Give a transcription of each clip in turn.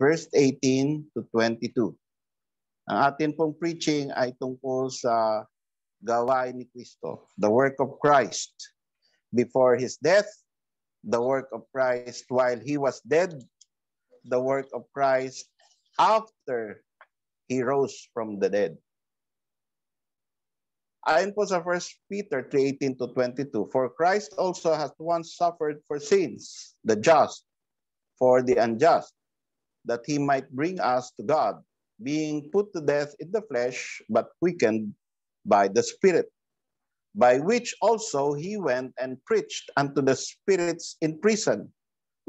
verse 18 to 22. Ang atin pong preaching ay tungkol sa gawain ni Kristo, the work of Christ before his death, the work of Christ while he was dead, the work of Christ after he rose from the dead. Ayon po sa 1 Peter 3.18 to 22, For Christ also has once suffered for sins, the just, for the unjust, that he might bring us to God, being put to death in the flesh, but quickened by the Spirit, by which also he went and preached unto the spirits in prison,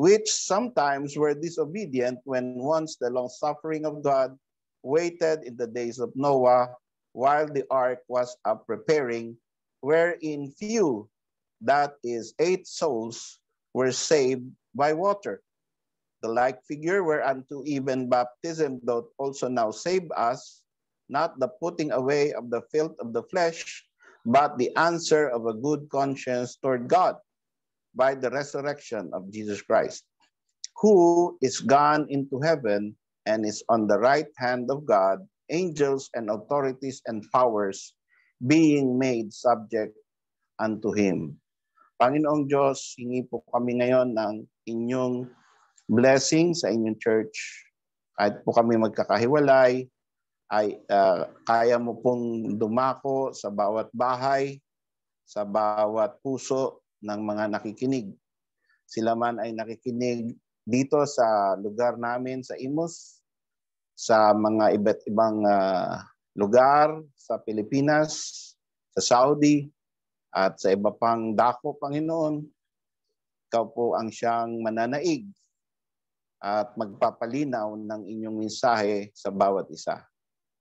which sometimes were disobedient when once the long suffering of God waited in the days of Noah, while the ark was up preparing, wherein few, that is, eight souls, were saved by water. the like figure whereunto even baptism doth also now save us, not the putting away of the filth of the flesh, but the answer of a good conscience toward God by the resurrection of Jesus Christ, who is gone into heaven and is on the right hand of God, angels and authorities and powers being made subject unto Him. Panginoong Diyos, hingi po kami ngayon ng inyong blessing sa inyong church. Kahit po kami magkakahiwalay, ay uh, kaya mo pong dumako sa bawat bahay, sa bawat puso ng mga nakikinig. Sila man ay nakikinig dito sa lugar namin sa Imus, sa mga iba't ibang uh, lugar sa Pilipinas, sa Saudi, at sa iba pang dako, Panginoon. Ikaw po ang siyang mananaig at magpapalinaw ng inyong mensahe sa bawat isa.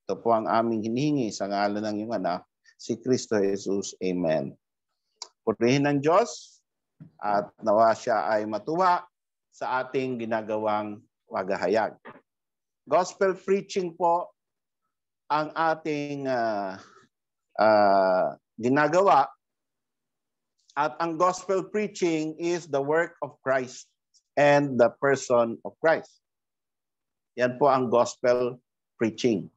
Ito po ang aming hinihingi sa ngalan ng iyong anak, si Kristo Jesus. Amen. Purihin ng Diyos at nawa siya ay matuwa sa ating ginagawang wagahayag. Gospel preaching po ang ating uh, uh, ginagawa at ang gospel preaching is the work of Christ and the person of Christ. Yan po ang gospel preaching.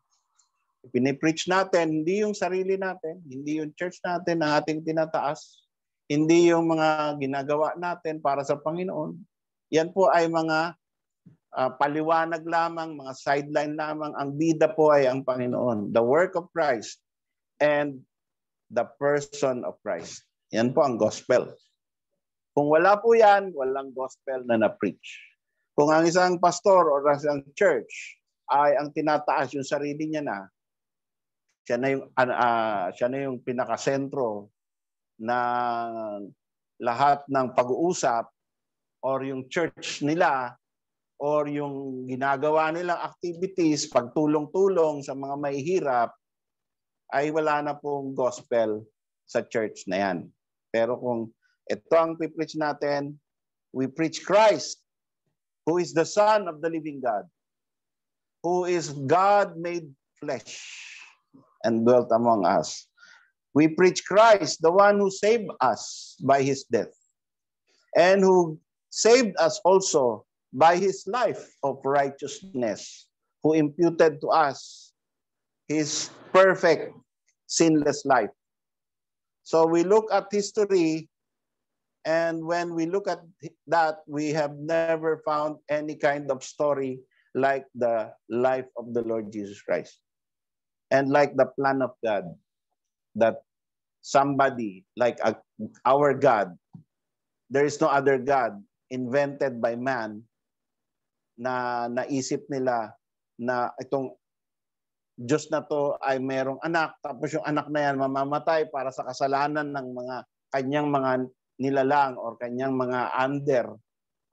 Pinipreach natin, hindi yung sarili natin, hindi yung church natin ang ating tinataas, hindi yung mga ginagawa natin para sa Panginoon. Yan po ay mga uh, paliwanag lamang, mga sideline lamang. Ang bida po ay ang Panginoon, the work of Christ and the person of Christ. Yan po ang gospel. Kung wala po yan, walang gospel na na-preach. Kung ang isang pastor o isang church ay ang tinataas yung sarili niya na, siya na yung, uh, siya na yung pinakasentro ng lahat ng pag-uusap or yung church nila or yung ginagawa nilang activities, pagtulong-tulong sa mga mahihirap, ay wala na pong gospel sa church na yan. Pero kung ito ang pipreach natin. We preach Christ, who is the Son of the living God, who is God made flesh and dwelt among us. We preach Christ, the one who saved us by his death and who saved us also by his life of righteousness, who imputed to us his perfect, sinless life. So we look at history And when we look at that, we have never found any kind of story like the life of the Lord Jesus Christ. And like the plan of God, that somebody like a, our God, there is no other God invented by man na naisip nila na itong Diyos na to ay merong anak, tapos yung anak na yan mamamatay para sa kasalanan ng mga kanyang mga nilalang or kanyang mga under,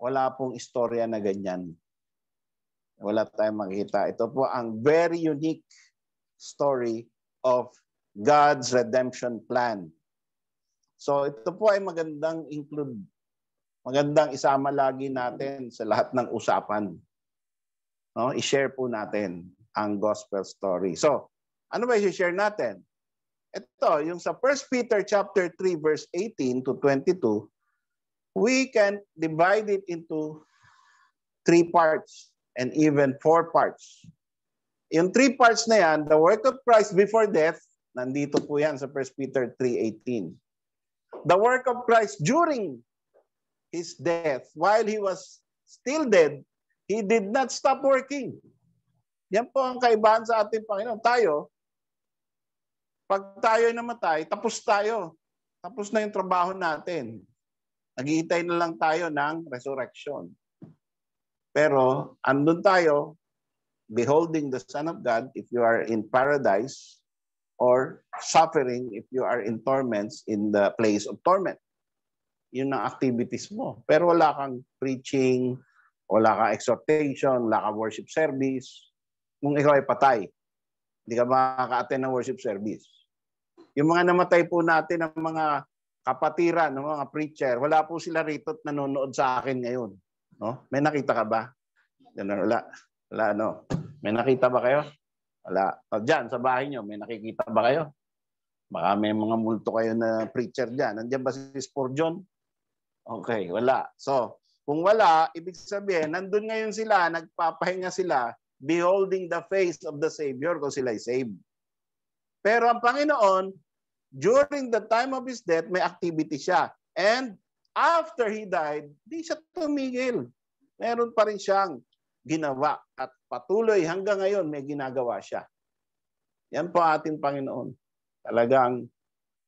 wala pong istorya na ganyan. Wala tayong makikita. Ito po ang very unique story of God's redemption plan. So ito po ay magandang include, magandang isama lagi natin sa lahat ng usapan. No? I-share po natin ang gospel story. So, ano ba i-share natin? ito, yung sa 1 Peter chapter 3 verse 18 to 22, we can divide it into three parts and even four parts. Yung three parts na yan, the work of Christ before death, nandito po yan sa 1 Peter 3.18. The work of Christ during his death, while he was still dead, he did not stop working. Yan po ang kaibahan sa ating Panginoon. Tayo, pag tayo namatay, tapos tayo. Tapos na yung trabaho natin. Naghihintay na lang tayo ng resurrection. Pero andun tayo, beholding the Son of God if you are in paradise or suffering if you are in torments in the place of torment. Yun ang activities mo. Pero wala kang preaching, wala kang exhortation, wala kang worship service. Kung ikaw ay patay, hindi ka makaka-attend ng worship service. Yung mga namatay po natin ng mga kapatiran, ng mga preacher, wala po sila rito at nanonood sa akin ngayon. No? May nakita ka ba? Wala. Wala, no? May nakita ba kayo? Wala. O dyan, sa bahay nyo, may nakikita ba kayo? Baka may mga multo kayo na preacher dyan. Nandiyan ba si Spurgeon? Okay, wala. So, kung wala, ibig sabihin, nandun ngayon sila, nagpapahinga sila, beholding the face of the Savior kung sila ay saved. Pero ang Panginoon, During the time of his death, may activity siya. And after he died, di siya tumigil. Meron pa rin siyang ginawa at patuloy hanggang ngayon may ginagawa siya. Yan po ating Panginoon. Talagang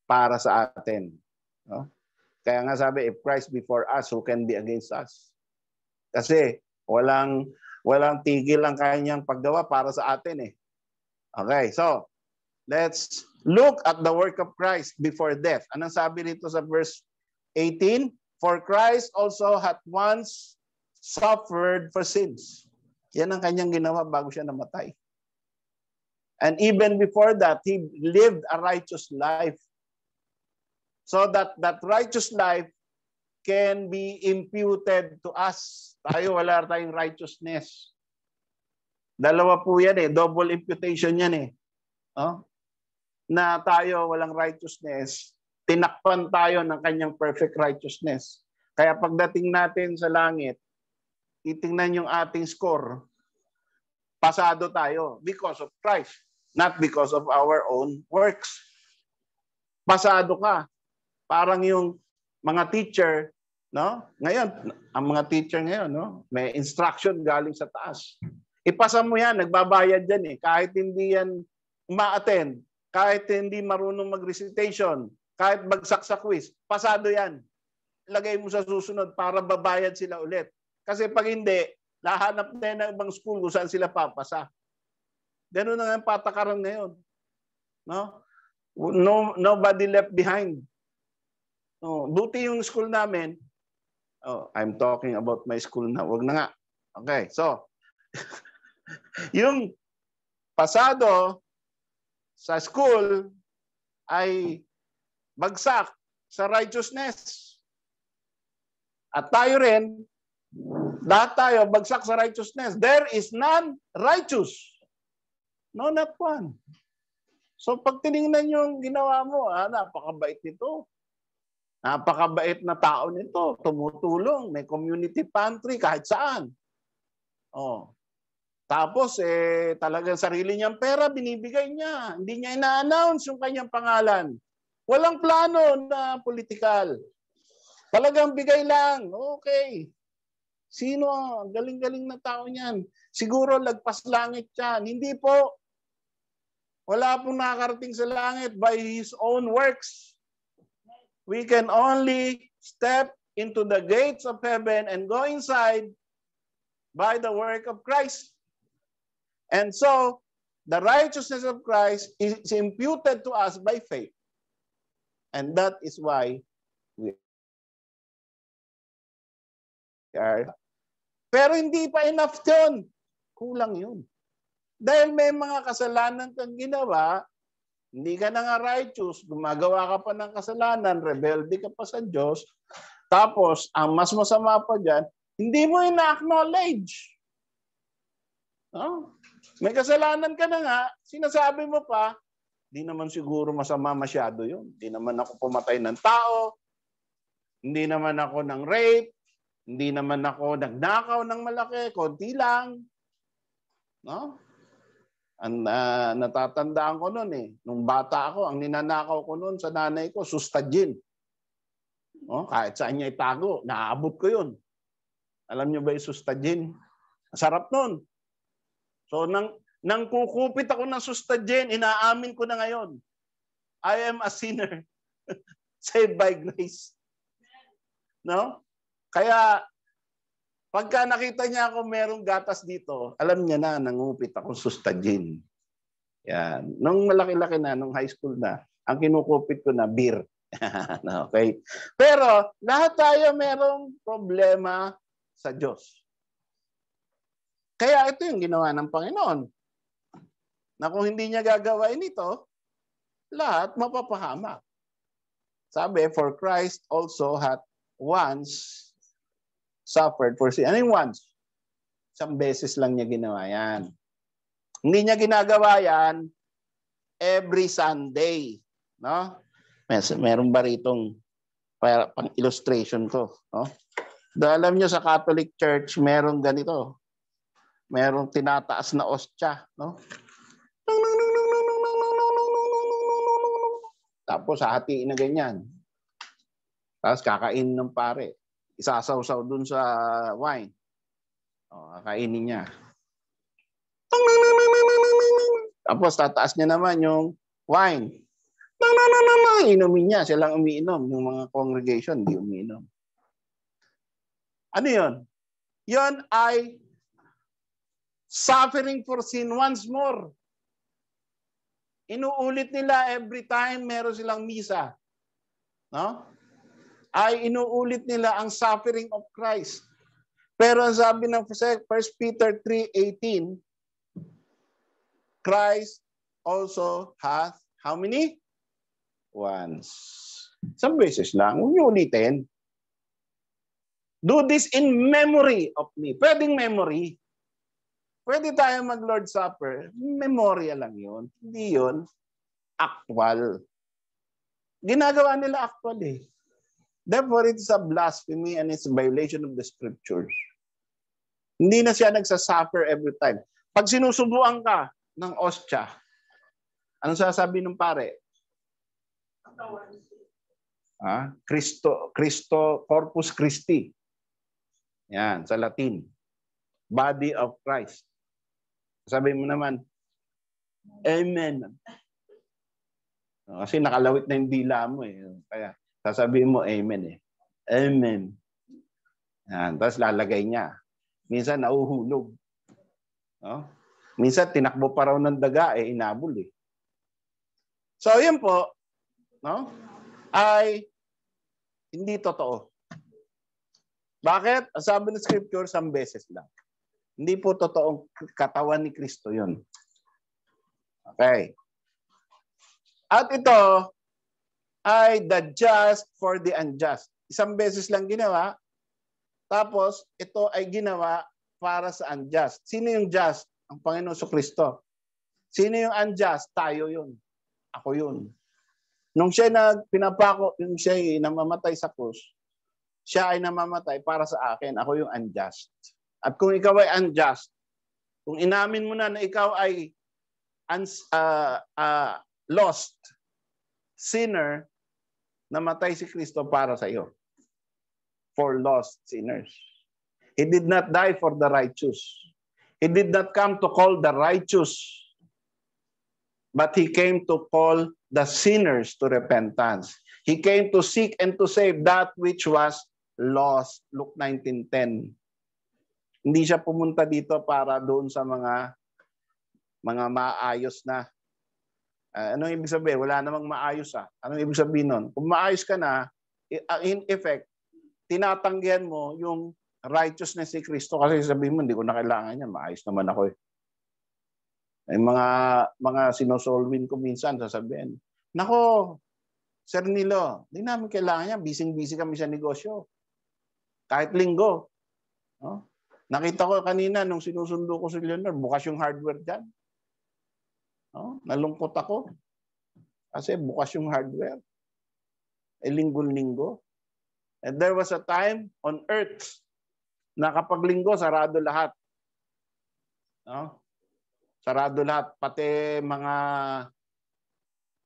para sa atin. No? Kaya nga sabi, if Christ before us, who can be against us? Kasi walang walang tigil ang kanyang paggawa para sa atin eh. Okay, so Let's look at the work of Christ before death. Anong sabi dito sa verse 18? For Christ also had once suffered for sins. Yan ang kanyang ginawa bago siya namatay. And even before that, he lived a righteous life. So that that righteous life can be imputed to us. Tayo wala tayong righteousness. Dalawa po yan eh. Double imputation yan eh. Oh? na tayo walang righteousness, tinakpan tayo ng kanyang perfect righteousness. Kaya pagdating natin sa langit, titingnan yung ating score, pasado tayo because of Christ, not because of our own works. Pasado ka. Parang yung mga teacher, no? Ngayon, ang mga teacher ngayon, no? May instruction galing sa taas. Ipasa mo yan, nagbabayad yan eh. Kahit hindi yan ma-attend, kahit hindi marunong mag-recitation, kahit bagsak sa quiz, pasado yan. Lagay mo sa susunod para babayad sila ulit. Kasi pag hindi, lahanap na yan ng ibang school kung saan sila papasa. Ganun na nga ang patakaran ngayon. No? no nobody left behind. No, buti yung school namin. Oh, I'm talking about my school na. Wag na nga. Okay, so yung pasado sa school ay bagsak sa righteousness. At tayo rin, lahat tayo bagsak sa righteousness. There is none righteous. No, not one. So pag tiningnan yung ginawa mo, ah, napakabait nito. Napakabait na tao nito. Tumutulong. May community pantry kahit saan. Oh. Tapos eh talagang sarili niyang pera binibigay niya. Hindi niya ina-announce yung kanyang pangalan. Walang plano na political. Talagang bigay lang. Okay. Sino? galing-galing na tao niyan. Siguro lagpas langit yan. Hindi po. Wala pong nakarating sa langit by his own works. We can only step into the gates of heaven and go inside by the work of Christ. And so, the righteousness of Christ is imputed to us by faith. And that is why we are. Pero hindi pa enough yun. Kulang yun. Dahil may mga kasalanan kang ginawa, hindi ka na nga righteous, gumagawa ka pa ng kasalanan, rebelde ka pa sa Diyos, tapos ang mas masama pa dyan, hindi mo ina-acknowledge. No? May kasalanan ka na nga, sinasabi mo pa, di naman siguro masama masyado yun. Di naman ako pumatay ng tao, hindi naman ako ng rape, hindi naman ako nagnakaw ng malaki, konti lang. No? Ang uh, natatandaan ko noon eh, nung bata ako, ang ninanakaw ko noon sa nanay ko, sustadjin. No? Kahit saan niya itago, naabot ko yun. Alam niyo ba yung sustadjin? Sarap noon. So nang, nang kukupit ako ng sustadyen, inaamin ko na ngayon. I am a sinner. Saved by grace. No? Kaya pagka nakita niya ako merong gatas dito, alam niya na nangupit akong sustadyen. Yan. Nung malaki-laki na, nung high school na, ang kinukupit ko na beer. okay? Pero lahat tayo merong problema sa Diyos. Kaya ito yung ginawa ng Panginoon. Na kung hindi niya gagawin ito, lahat mapapahama. Sabi, for Christ also hath once suffered for sin. Ano yung once? Isang beses lang niya ginawa yan. Hindi niya ginagawa yan every Sunday. No? May, meron ba ritong para, pang illustration ko? No? Dahil alam nyo sa Catholic Church, meron ganito merong tinataas na ostya, no? Tapos hahatiin na ganyan. Tapos kakain ng pare. Isasawsaw dun sa wine. O, oh, kakainin niya. Tapos tataas niya naman yung wine. No, no, no, no, no. Inumin niya. Silang umiinom. Yung mga congregation, di umiinom. Ano yon? Yon ay Suffering for sin once more. Inuulit nila every time meron silang misa. No? Ay inuulit nila ang suffering of Christ. Pero ang sabi ng 1 Peter 3.18, Christ also hath how many? Once. Some beses lang. Huwag niyo ulitin. Do this in memory of me. Pwedeng memory. Pwede tayo mag Lord's Supper. Memorya lang yun. Hindi yun actual. Ginagawa nila actual eh. Therefore, it's a blasphemy and it's a violation of the scriptures. Hindi na siya nagsasuffer every time. Pag sinusubuan ka ng ostya, anong sasabi ng pare? Ah, Cristo, Cristo, Corpus Christi. Yan, sa Latin. Body of Christ. Sabi mo naman, Amen. Kasi nakalawit na yung dila mo eh. Kaya sasabihin mo Amen eh. Amen. Yan. Tapos lalagay niya. Minsan nauhulog. No? Minsan tinakbo pa raw ng daga eh, inabol eh. So yun po, no? ay hindi totoo. Bakit? Sabi ng scripture, some beses lang. Hindi po totoong katawan ni Kristo yun. Okay. At ito ay the just for the unjust. Isang beses lang ginawa. Tapos ito ay ginawa para sa unjust. Sino yung just? Ang Panginoon so Kristo. Sino yung unjust? Tayo yun. Ako yun. Nung siya na pinapako, nung siya ay namamatay sa krus, siya ay namamatay para sa akin. Ako yung unjust. At kung ikaw ay unjust, kung inamin mo na na ikaw ay uns, uh, uh, lost, sinner, namatay si Kristo para sa iyo. For lost sinners. He did not die for the righteous. He did not come to call the righteous, but He came to call the sinners to repentance. He came to seek and to save that which was lost. Luke 19.10 hindi siya pumunta dito para doon sa mga mga maayos na. Uh, ah, anong ibig sabihin? Wala namang maayos ah. Anong ibig sabihin nun? Kung maayos ka na, ah, in effect, tinatanggihan mo yung righteousness ni Kristo kasi sabihin mo, hindi ko na kailangan yan. Maayos naman ako eh. Yung mga, mga sinosolvin ko minsan, sasabihin, Nako, Sir Nilo, hindi namin kailangan yan. Busy-busy kami sa negosyo. Kahit linggo. No? Nakita ko kanina nung sinusundo ko si Leonor, bukas yung hardware dyan. No? Oh, nalungkot ako. Kasi bukas yung hardware. E eh, linggo-linggo. And there was a time on earth na kapag linggo, sarado lahat. No? Sarado lahat. Pati mga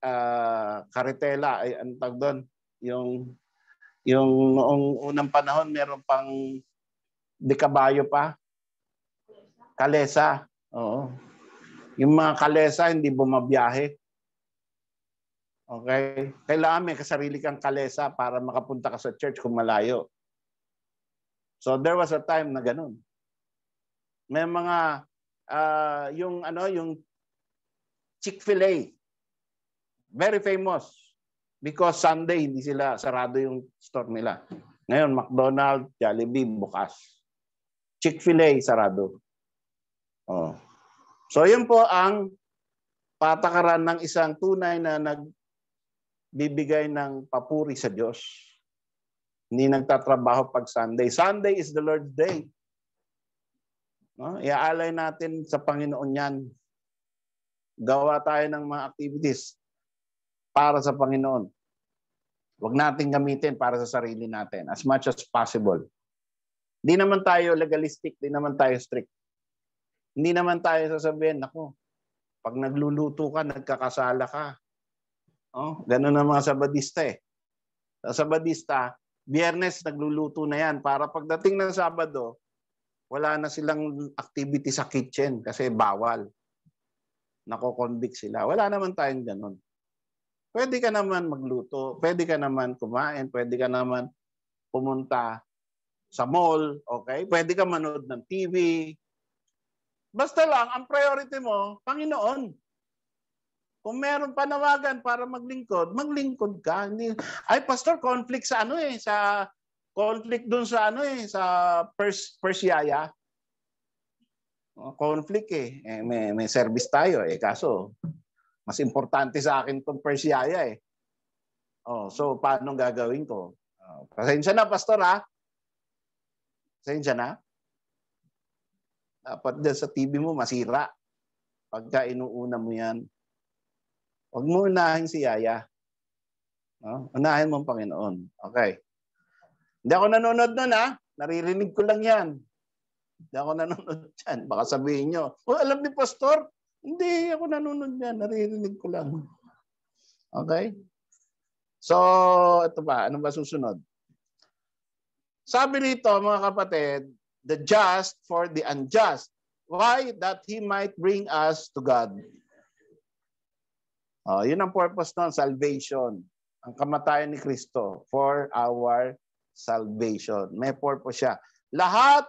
uh, karitela, ay, ang tag doon, yung yung noong unang panahon meron pang De Caballo pa. Kalesa. Oo. Yung mga kalesa hindi bumabiyahe. Okay? Kailangan may kasarili kang kalesa para makapunta ka sa church kung malayo. So there was a time na ganun. May mga uh, yung ano yung Chick-fil-A. Very famous because Sunday hindi sila sarado yung store nila. Ngayon McDonald's, Jollibee bukas. Chick-fil-A, sarado. Oh. So yun po ang patakaran ng isang tunay na nagbibigay ng papuri sa Diyos. Hindi nagtatrabaho pag Sunday. Sunday is the Lord's Day. No? Iaalay natin sa Panginoon yan. Gawa tayo ng mga activities para sa Panginoon. Huwag nating gamitin para sa sarili natin as much as possible. Hindi naman tayo legalistic, hindi naman tayo strict. Hindi naman tayo sasabihin, nako, pag nagluluto ka, nagkakasala ka. Oh, ganun ang mga sabadista eh. Sa sabadista, biyernes nagluluto na yan para pagdating ng Sabado, wala na silang activity sa kitchen kasi bawal. Nako-convict sila. Wala naman tayong ganun. Pwede ka naman magluto, pwede ka naman kumain, pwede ka naman pumunta sa mall, okay? Pwede ka manood ng TV. Basta lang, ang priority mo, Panginoon. Kung meron panawagan para maglingkod, maglingkod ka. Ay, Pastor, conflict sa ano eh, sa conflict dun sa ano eh, sa Pers Persiaya. Oh, conflict eh. eh may, may service tayo eh. Kaso, mas importante sa akin tong Persiaya eh. Oh, so paano gagawin ko? Oh, pasensya na pastor ha. Sensya na. Dapat dyan sa TV mo masira. Pagka inuuna mo yan, huwag mo unahin si Yaya. No? Unahin mo ang Panginoon. Okay. Hindi ako nanonood nun ha. Naririnig ko lang yan. Hindi ako nanonood yan. Baka sabihin nyo, oh, alam ni Pastor, hindi ako nanonood yan. Naririnig ko lang. Okay? So, ito pa. Ano ba susunod? Sabi rito mga kapatid, the just for the unjust. Why? That He might bring us to God. Oh, yun ang purpose ng salvation. Ang kamatayan ni Kristo for our salvation. May purpose siya. Lahat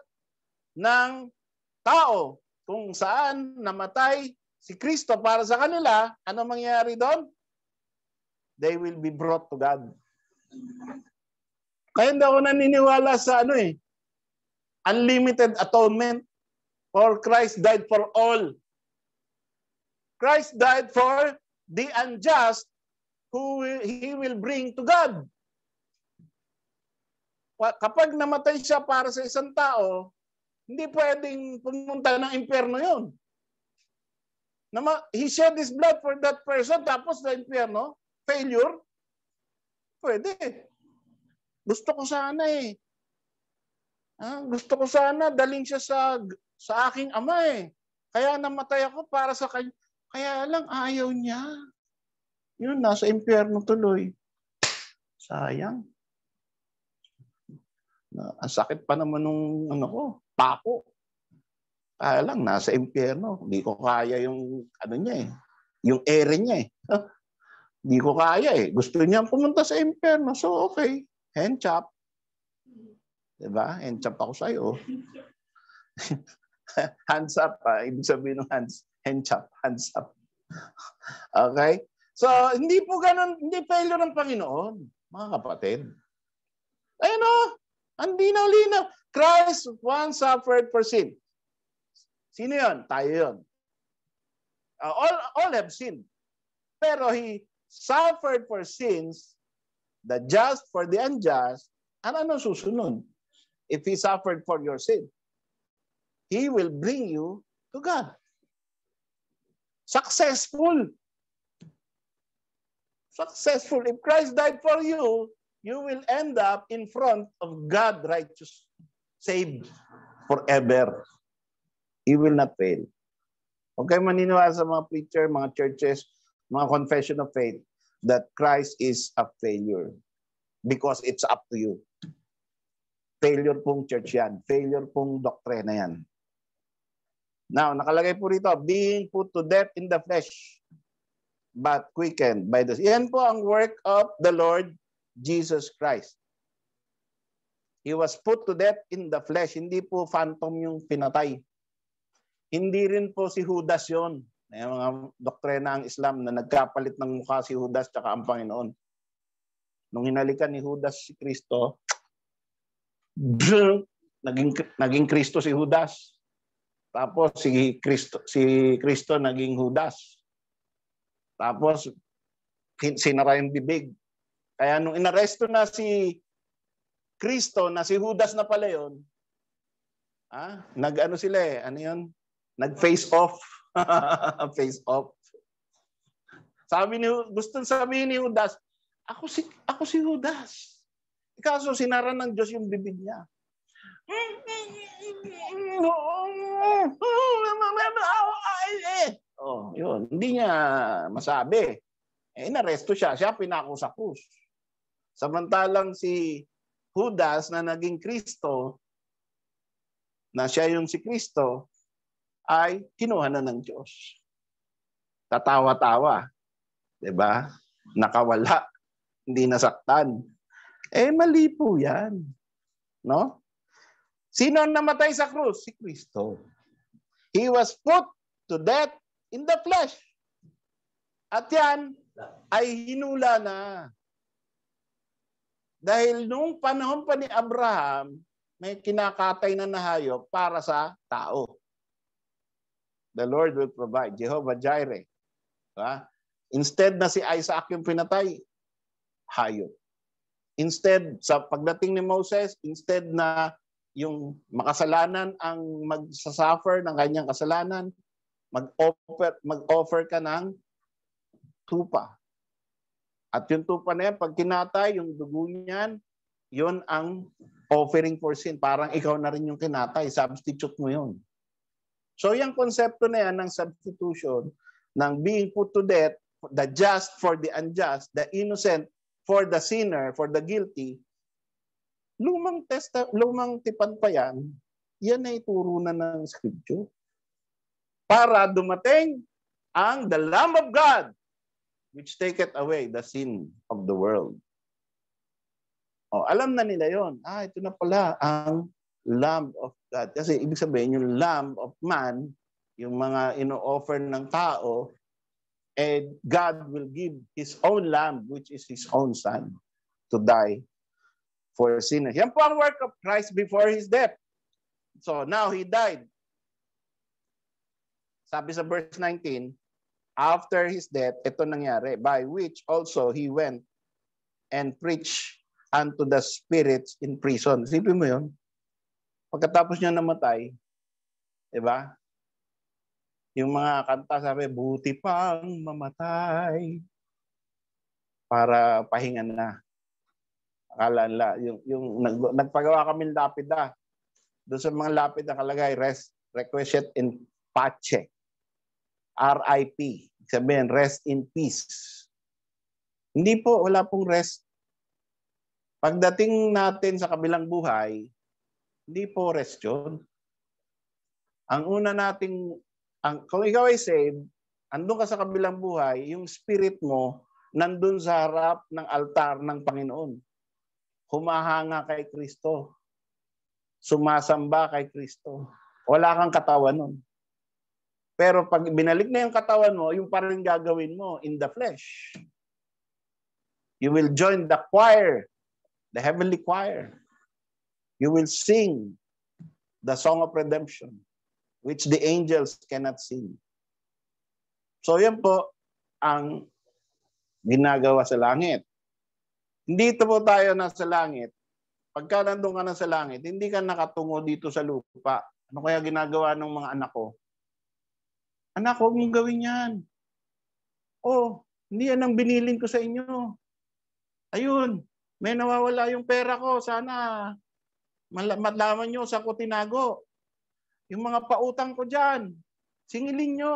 ng tao kung saan namatay si Kristo para sa kanila, ano mangyayari doon? They will be brought to God. Kaya hindi ako naniniwala sa ano eh. Unlimited atonement. For Christ died for all. Christ died for the unjust who he will bring to God. Kapag namatay siya para sa isang tao, hindi pwedeng pumunta ng impyerno yun. He shed his blood for that person, tapos sa impyerno, failure, pwede. Gusto ko sana eh. Ah, gusto ko sana dalhin siya sa sa aking ama eh. Kaya namatay ako para sa kanya. Kaya lang ayaw niya. Yun, nasa impyerno tuloy. Sayang. Na, ang sakit pa naman nung ano ko, pako. Kaya lang, nasa impyerno. Hindi ko kaya yung ano niya eh. Yung ere niya eh. Hindi ko kaya eh. Gusto niya pumunta sa impyerno. So okay hand chop. Mm-hmm. Diba? Hand chop ako sa'yo. hands up. Ha? Ah. Ibig sabihin ng hands, hand chop, hands up. okay? So, hindi po ganun, hindi failure ng Panginoon, mga kapatid. Ayun o, oh. hindi na linaw. Christ once suffered for sin. Sino yun? Tayo yun. Uh, all, all have sinned. Pero he suffered for sins The just for the unjust. And ano susunod? If he suffered for your sin, he will bring you to God. Successful. Successful. If Christ died for you, you will end up in front of God righteous, saved forever. He will not fail. Okay, maniniwala sa mga preacher, mga churches, mga confession of faith that Christ is a failure because it's up to you. Failure pong church yan. Failure pong doktrina yan. Now, nakalagay po rito, being put to death in the flesh, but quickened by the... Yan po ang work of the Lord Jesus Christ. He was put to death in the flesh. Hindi po phantom yung pinatay. Hindi rin po si Judas yon na yung mga doktrina ng Islam na nagkapalit ng mukha si Judas at ang Panginoon. Nung hinalikan ni Judas si Kristo, naging naging Kristo si Judas. Tapos si Kristo si Kristo naging Judas. Tapos sinara yung bibig. Kaya nung inaresto na si Kristo na si Judas na pala yon, ah, nag-ano sila eh, ano yon? Nag-face off face off. Sabi ni gusto sabihin ni Judas, ako si ako si Judas. Kaso sinara ng Diyos yung bibig niya. Oh, yun. Hindi niya masabi. Eh, naresto siya. Siya pinako sa krus. Samantalang si Judas na naging Kristo, na siya yung si Kristo, ay kinuha na ng Diyos. Tatawa-tawa. ba? Diba? Nakawala. Hindi nasaktan. Eh, mali po yan. No? Sino ang namatay sa krus? Si Kristo. He was put to death in the flesh. At yan ay hinula na. Dahil nung panahon pa ni Abraham, may kinakatay na na hayop para sa tao. The Lord will provide. Jehovah Jireh. Diba? Instead na si Isaac yung pinatay, hayop. Instead, sa pagdating ni Moses, instead na yung makasalanan ang magsasuffer ng kanyang kasalanan, mag-offer, mag-offer ka ng tupa. At yung tupa na yan, pag kinatay, yung dugo niyan, yun ang offering for sin. Parang ikaw na rin yung kinatay. Substitute mo yun. So yung konsepto na yan ng substitution, ng being put to death, the just for the unjust, the innocent for the sinner, for the guilty, lumang, testa, lumang tipan pa yan, yan ay turo na ng scripture. Para dumating ang the Lamb of God, which taketh away the sin of the world. Oh, alam na nila yon. Ah, ito na pala ang Lamb of God. Kasi ibig sabihin, yung lamb of man, yung mga ino-offer ng tao, and eh, God will give His own lamb, which is His own son, to die for sinners. Yan po ang work of Christ before His death. So now He died. Sabi sa verse 19, after His death, ito nangyari, by which also He went and preached unto the spirits in prison. Sipin mo yun. Pagkatapos niya namatay, di ba? Yung mga kanta sabi, buti pang mamatay para pahinga na. Akala nila, yung, yung nag, nagpagawa kami lapida. Ah. Doon sa mga lapid nakalagay, rest, requested in pace. RIP. Sabihin, rest in peace. Hindi po, wala pong rest. Pagdating natin sa kabilang buhay, hindi rest yun. Ang una nating, ang, kung ikaw ay saved, andun ka sa kabilang buhay, yung spirit mo nandun sa harap ng altar ng Panginoon. Humahanga kay Kristo. Sumasamba kay Kristo. Wala kang katawan nun. Pero pag binalik na yung katawan mo, yung parang gagawin mo in the flesh. You will join the choir, the heavenly choir. You will sing the song of redemption which the angels cannot sing. So yan po ang ginagawa sa langit. Hindi ito po tayo nasa langit. Pagka nandun ka na sa langit, hindi ka nakatungo dito sa lupa. Ano kaya ginagawa ng mga anak ko? Anak, huwag mong gawin yan. Oh, hindi yan ang biniling ko sa inyo. Ayun, may nawawala yung pera ko. Sana Malaman nyo sa ko tinago. Yung mga pautang ko dyan, singilin nyo.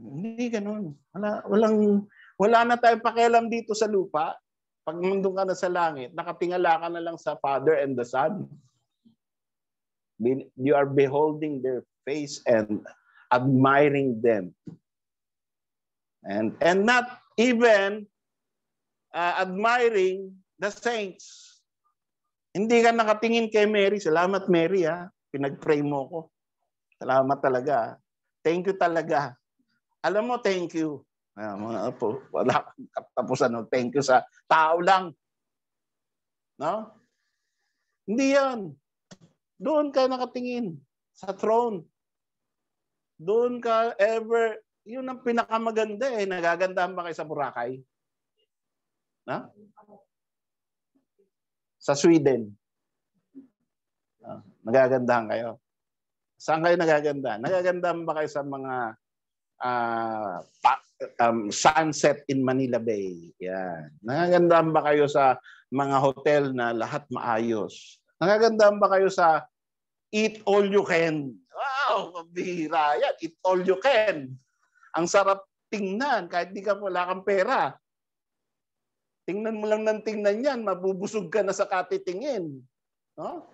Hindi ganun. Wala, walang, wala na tayong pakialam dito sa lupa. Pag nandun ka na sa langit, nakatingala ka na lang sa Father and the Son. You are beholding their face and admiring them. And, and not even uh, admiring the saints. Hindi ka nakatingin kay Mary. Salamat Mary ha. Ah. Pinag-pray mo ko. Salamat talaga. Ah. Thank you talaga. Alam mo, thank you. Ay, ah, mga po, wala kang katapusan ng thank you sa tao lang. No? Hindi yan. Doon ka nakatingin sa throne. Doon ka ever, yun ang pinakamaganda eh. Nagagandahan ba kayo sa Boracay? Na? Sa Sweden. nagagandahan ah, kayo. Saan kayo nagaganda? Nagagandahan ba kayo sa mga uh, pa, um, sunset in Manila Bay? Yan. Nagagandahan ba kayo sa mga hotel na lahat maayos? Nagagandahan ba kayo sa eat all you can? Wow, bihira yan. Eat all you can. Ang sarap tingnan kahit di ka wala kang pera. Tingnan mo lang ng tingnan yan, mabubusog ka na sa katitingin. No?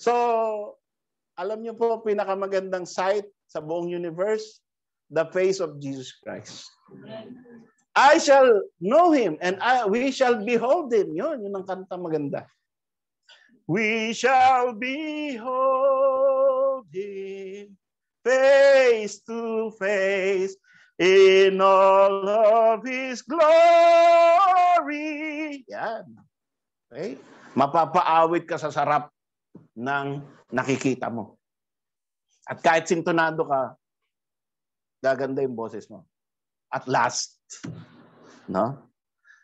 So, alam niyo po, pinakamagandang sight sa buong universe, the face of Jesus Christ. I shall know Him and I, we shall behold Him. Yun, yun ang kanta maganda. We shall behold Him face to face in all of His glory. Yan. Okay? Mapapaawit ka sa sarap ng nakikita mo. At kahit sintonado ka, gaganda yung boses mo. At last, no?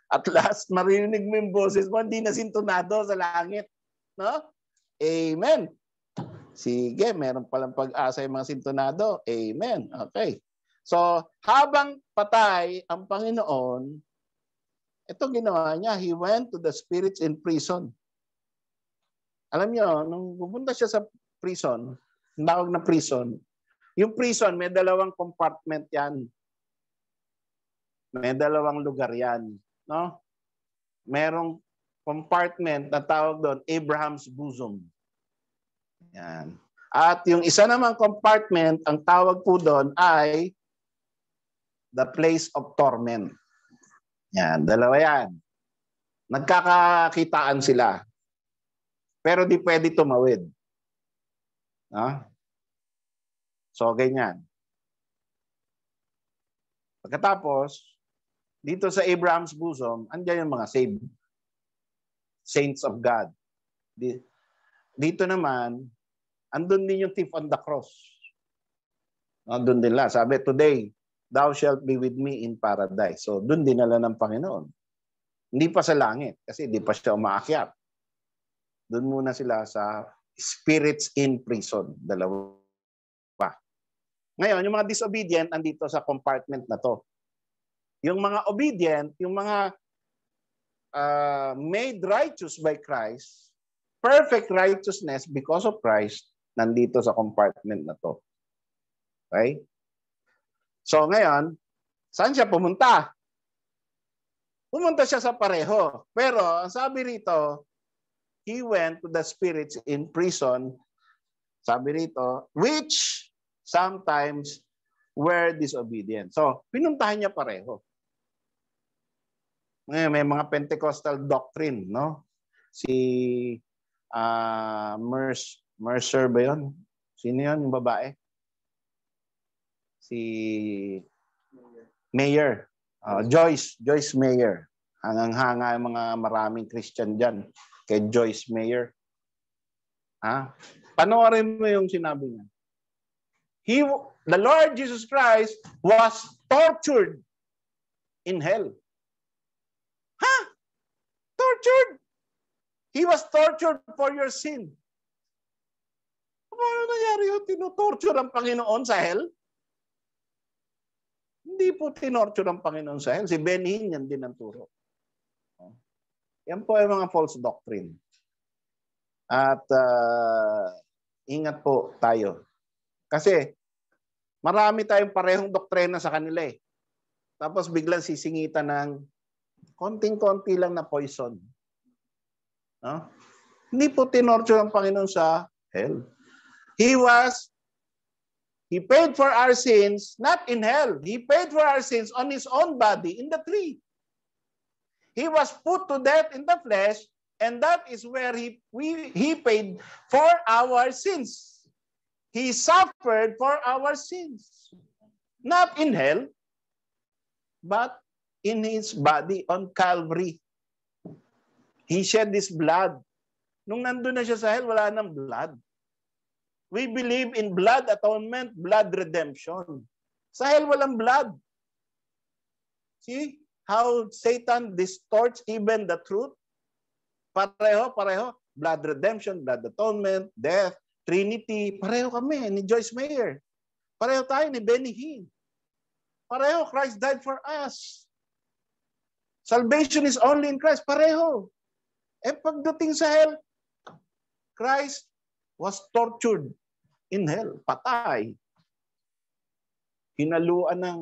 At last, marinig mo yung boses mo, hindi na sintonado sa langit. No? Amen. Sige, meron palang pag-asa yung mga sintonado. Amen. Okay. So, habang patay ang Panginoon, ito ginawa niya, he went to the spirits in prison. Alam niyo, nung pupunta siya sa prison, nawag na prison, yung prison, may dalawang compartment yan. May dalawang lugar yan. No? Merong compartment na tawag doon, Abraham's bosom. Yan. At yung isa namang compartment, ang tawag po doon ay the place of torment. Yan, dalawa yan. Nagkakakitaan sila. Pero di pwede tumawid. No? So, ganyan. Pagkatapos, dito sa Abraham's bosom, andyan yung mga saved. Saints of God. Dito naman, andun din yung thief on the cross. Andun din la. Sabi, today, thou shalt be with me in paradise. So doon dinala ng Panginoon. Hindi pa sa langit kasi hindi pa siya umaakyat. Doon muna sila sa spirits in prison. Dalawa. Ngayon, yung mga disobedient andito sa compartment na to. Yung mga obedient, yung mga uh, made righteous by Christ, perfect righteousness because of Christ, nandito sa compartment na to. Okay? So ngayon, saan siya pumunta? Pumunta siya sa pareho. Pero ang sabi rito, he went to the spirits in prison, sabi rito, which sometimes were disobedient. So, pinuntahan niya pareho. Ngayon, eh, may mga Pentecostal doctrine, no? Si uh, ah, Mercer, Mercer ba yun? Sino yun, yung babae? si Mayor, uh, Joyce, Joyce Mayor. ang hanga ng mga maraming Christian diyan kay Joyce Mayor. Ha? Panoorin mo yung sinabi niya. He, the Lord Jesus Christ was tortured in hell. Ha? Tortured? He was tortured for your sin. Paano nangyari yun? Tinotorture ang Panginoon sa hell? Hindi po tinorture ng Panginoon sa Si Benihin yan din ang turo. Yan po ay mga false doctrine. At uh, ingat po tayo. Kasi marami tayong parehong doktrina sa kanila eh. Tapos biglang sisingitan ng konting-konti lang na poison. No? Hindi po tinorture ang Panginoon sa hell. He was He paid for our sins, not in hell. He paid for our sins on His own body in the tree. He was put to death in the flesh, and that is where He, we, he paid for our sins. He suffered for our sins. Not in hell, but in His body on Calvary. He shed His blood. Nung nandun na siya sa hell, wala nang blood. We believe in blood atonement, blood redemption. Sa hell, walang blood. See how Satan distorts even the truth? Pareho, pareho. Blood redemption, blood atonement, death, Trinity. Pareho kami ni Joyce Mayer. Pareho tayo ni Benny Hinn. Pareho, Christ died for us. Salvation is only in Christ. Pareho. Eh pagdating sa hell, Christ was tortured in hell, patay. Hinaluan ng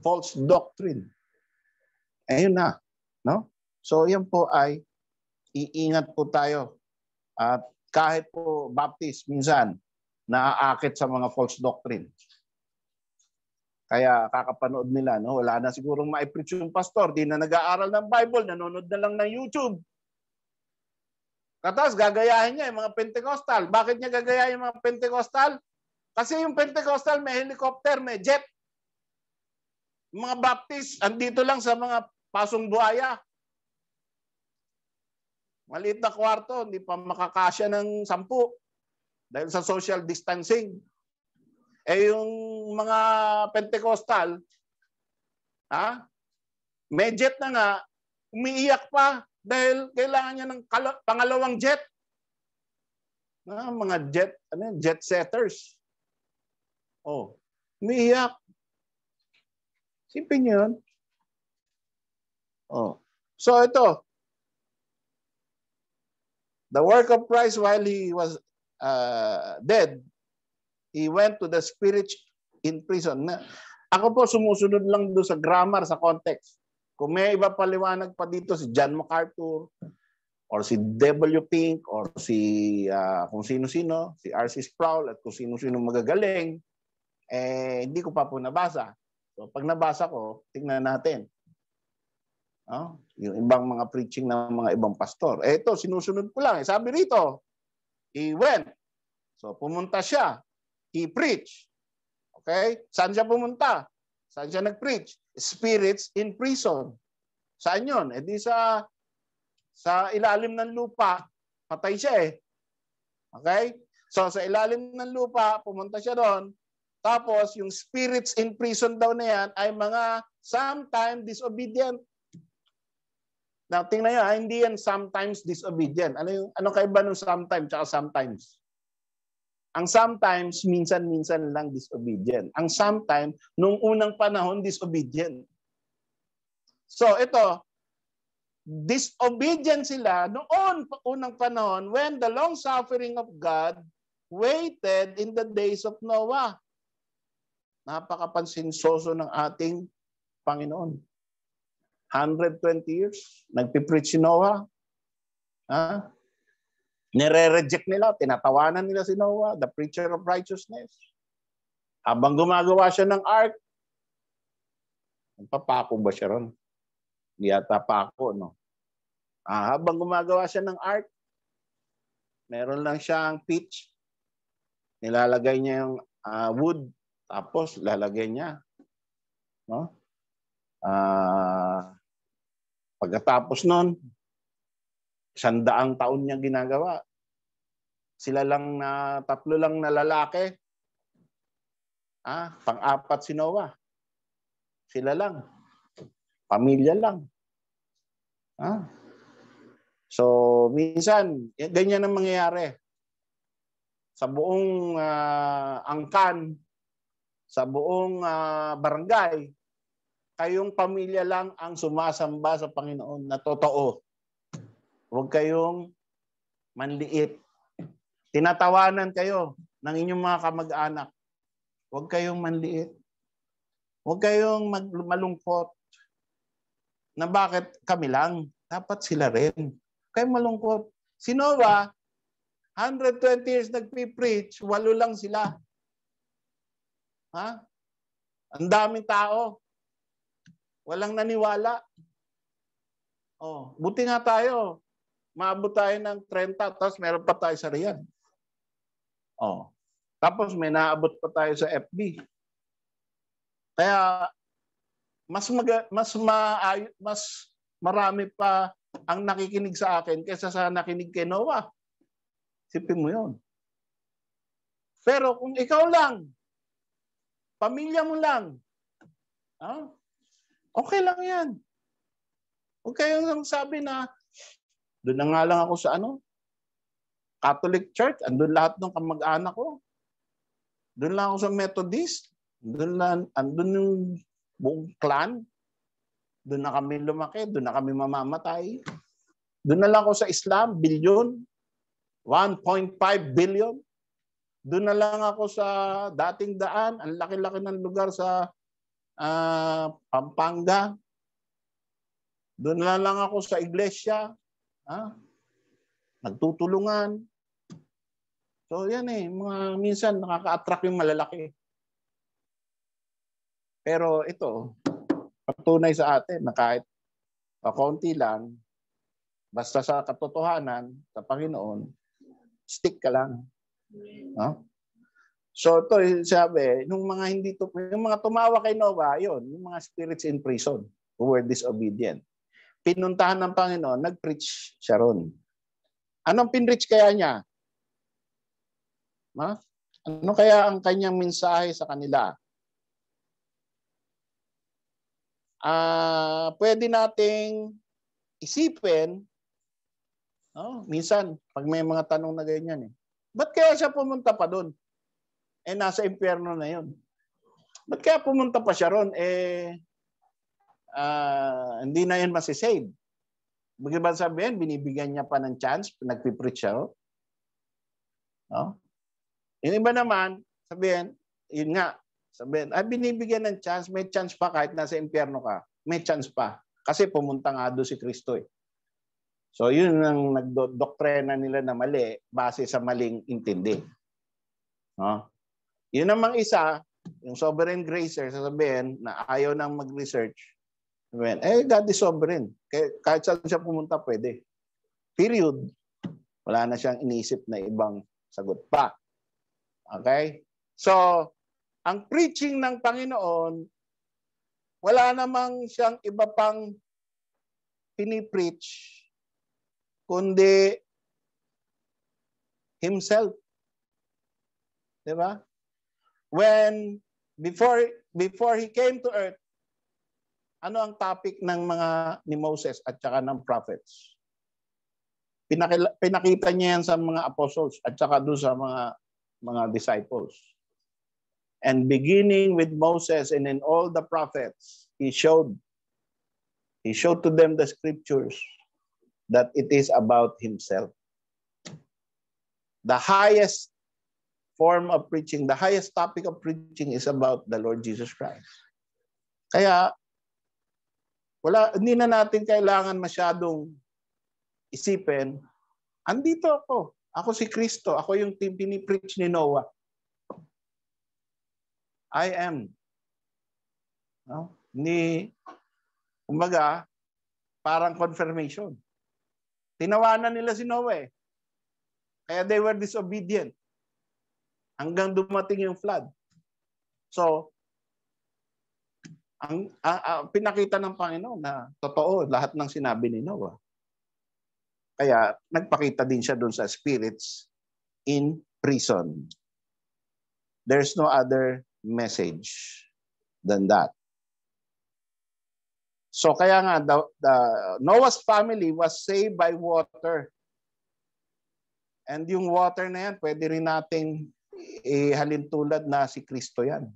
false doctrine. Ayun na, no? So yan po ay iingat po tayo at kahit po Baptist minsan naaakit sa mga false doctrine. Kaya kakapanood nila, no? wala na sigurong ma yung pastor, di na nag-aaral ng Bible, nanonood na lang ng YouTube. Katas gagayahin niya yung mga Pentecostal. Bakit niya gagayahin yung mga Pentecostal? Kasi yung Pentecostal may helicopter, may jet. Yung mga Baptist, andito lang sa mga pasong buhaya. Maliit na kwarto, hindi pa makakasya ng sampu dahil sa social distancing. Eh yung mga Pentecostal, ha? may jet na nga, umiiyak pa dahil kailangan niya ng pangalawang jet. Na ah, mga jet, ano jet setters. Oh, umiiyak. Simple niyo yun. Oh. So ito, the work of Christ while he was uh, dead, he went to the spirit in prison. ako po sumusunod lang do sa grammar, sa context. Kung may iba paliwanag pa dito si John MacArthur or si W. Pink or si uh, kung sino-sino, si R.C. Sproul at kung sino-sino magagaling, eh hindi ko pa po nabasa. So pag nabasa ko, tingnan natin. No? Ah, yung ibang mga preaching ng mga ibang pastor. Eh ito, sinusunod ko lang. Eh, sabi rito, he went. So pumunta siya. He preached. Okay? Saan siya pumunta? Saan siya nag-preach? Spirits in prison. Saan yun? E di sa, sa ilalim ng lupa, patay siya eh. Okay? So sa ilalim ng lupa, pumunta siya doon. Tapos yung spirits in prison daw na yan ay mga sometimes disobedient. Now, tingnan nyo, ah, hindi yan sometimes disobedient. Ano yung ano kaiba nung sometimes at sometimes? Ang sometimes, minsan-minsan lang disobedient. Ang sometimes, nung unang panahon, disobedient. So ito, disobedient sila noon unang panahon when the long suffering of God waited in the days of Noah. Napakapansinsoso ng ating Panginoon. 120 years, nagpipreach si Noah. Ha? Nire-reject nila, tinatawanan nila si Noah, the preacher of righteousness. Habang gumagawa siya ng ark, papako ba siya ron? Hindi yata pako, no? Ah, habang gumagawa siya ng ark, meron lang siyang pitch. Nilalagay niya yung uh, wood, tapos lalagay niya. No? Ah, pagkatapos nun, sandaang taon niyang ginagawa. Sila lang na tatlo lang na lalaki. Ah, pang-apat si Noah. Sila lang. Pamilya lang. Ah. So, minsan, eh, ganyan ang mangyayari. Sa buong uh, angkan, sa buong uh, barangay, kayong pamilya lang ang sumasamba sa Panginoon na totoo. Huwag kayong manliit. Tinatawanan kayo ng inyong mga kamag-anak. Huwag kayong manliit. Huwag kayong malungkot na bakit kami lang. Dapat sila rin. Kayo malungkot. Si Noah, 120 years nagpipreach, walo lang sila. Ha? Ang daming tao. Walang naniwala. Oh, buti nga tayo maabot tayo ng 30, tapos meron pa tayo sa Riyadh. Oh. Tapos may naabot pa tayo sa FB. Kaya mas mag, mas ma, mas marami pa ang nakikinig sa akin kaysa sa nakinig kay Noah. Sipin mo 'yon. Pero kung ikaw lang, pamilya mo lang, ah, okay lang 'yan. Huwag kayong sabi na doon na nga lang ako sa ano, Catholic Church. Andun lahat ng kamag-anak ko. Doon lang ako sa Methodist. Doon lang, andun yung buong clan. Doon na kami lumaki. Doon na kami mamamatay. Doon na lang ako sa Islam, bilyon. 1.5 billion. Doon na lang ako sa dating daan. Ang laki-laki ng lugar sa uh, Pampanga. Doon na lang ako sa iglesia. Ha? Nagtutulungan. So yan eh, mga minsan nakaka-attract yung malalaki. Pero ito, patunay sa atin na kahit kaunti lang, basta sa katotohanan, sa Panginoon, stick ka lang. No? So to sabi, nung mga hindi to, yung mga tumawa kay Noah, yon, yung mga spirits in prison who were disobedient pinuntahan ng Panginoon, nag-preach siya ron. Anong pinreach kaya niya? Ma? Ano kaya ang kanyang mensahe sa kanila? Ah, uh, pwede nating isipin no? minsan pag may mga tanong na ganyan eh. Ba't kaya siya pumunta pa doon? Eh nasa impyerno na 'yon. Ba't kaya pumunta pa siya ron? Eh uh, hindi na yan masisave. Bakit ba sabihin, binibigyan niya pa ng chance, nagpipreach siya. Oh? No? Yung iba naman, sabihin, yun nga, sabihin, ay binibigyan ng chance, may chance pa kahit nasa impyerno ka. May chance pa. Kasi pumunta nga doon si Kristo eh. So yun ang nagdoktrina nila na mali base sa maling intindi. No? Yun namang isa, yung sovereign grace, eh, sasabihin na ayaw nang mag-research, Amen. Eh, God is sovereign. Kahit saan siya pumunta, pwede. Period. Wala na siyang inisip na ibang sagot pa. Okay? So, ang preaching ng Panginoon, wala namang siyang iba pang pinipreach, kundi himself. Diba? When, before, before he came to earth, ano ang topic ng mga ni Moses at saka ng prophets? Pinakila, pinakita niya yan sa mga apostles at saka doon sa mga mga disciples. And beginning with Moses and in all the prophets, he showed he showed to them the scriptures that it is about himself. The highest form of preaching, the highest topic of preaching is about the Lord Jesus Christ. Kaya wala, hindi na natin kailangan masyadong isipin, andito ako. Ako si Kristo. Ako yung preach ni Noah. I am. No? Ni, umaga parang confirmation. Tinawanan nila si Noah eh. Kaya they were disobedient. Hanggang dumating yung flood. So, ang uh, uh, pinakita ng Panginoon na totoo lahat ng sinabi ni Noah. Kaya nagpakita din siya doon sa spirits in prison. There's no other message than that. So kaya nga the, the Noah's family was saved by water. And yung water na yan, pwede rin nating ihalin tulad na si Kristo yan.